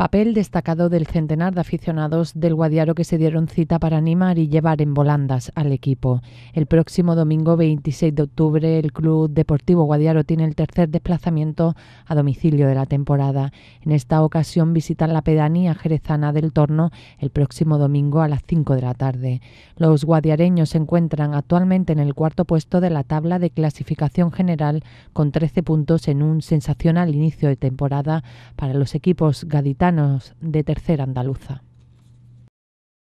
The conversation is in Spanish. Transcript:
papel destacado del centenar de aficionados del Guadiaro que se dieron cita para animar y llevar en volandas al equipo. El próximo domingo 26 de octubre el Club Deportivo Guadiaro tiene el tercer desplazamiento a domicilio de la temporada. En esta ocasión visitan la pedanía jerezana del Torno el próximo domingo a las 5 de la tarde. Los guadiareños se encuentran actualmente en el cuarto puesto de la tabla de clasificación general con 13 puntos en un sensacional inicio de temporada para los equipos gaditanos de Tercera Andaluza.